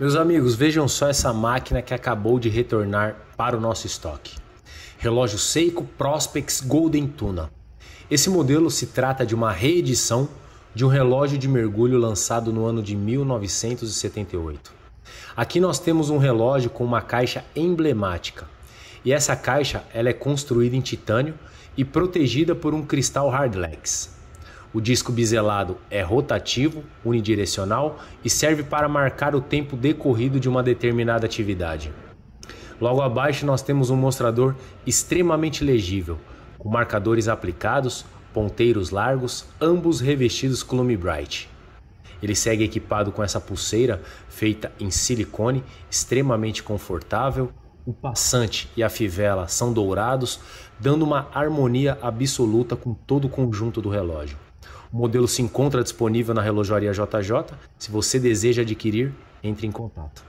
Meus amigos, vejam só essa máquina que acabou de retornar para o nosso estoque. Relógio Seiko Prospex Golden Tuna. Esse modelo se trata de uma reedição de um relógio de mergulho lançado no ano de 1978. Aqui nós temos um relógio com uma caixa emblemática. E essa caixa ela é construída em titânio e protegida por um cristal hardlex. O disco biselado é rotativo, unidirecional e serve para marcar o tempo decorrido de uma determinada atividade. Logo abaixo nós temos um mostrador extremamente legível, com marcadores aplicados, ponteiros largos, ambos revestidos com Lume Bright. Ele segue equipado com essa pulseira feita em silicone, extremamente confortável. O passante e a fivela são dourados, dando uma harmonia absoluta com todo o conjunto do relógio. O modelo se encontra disponível na relojaria JJ. Se você deseja adquirir, entre em contato.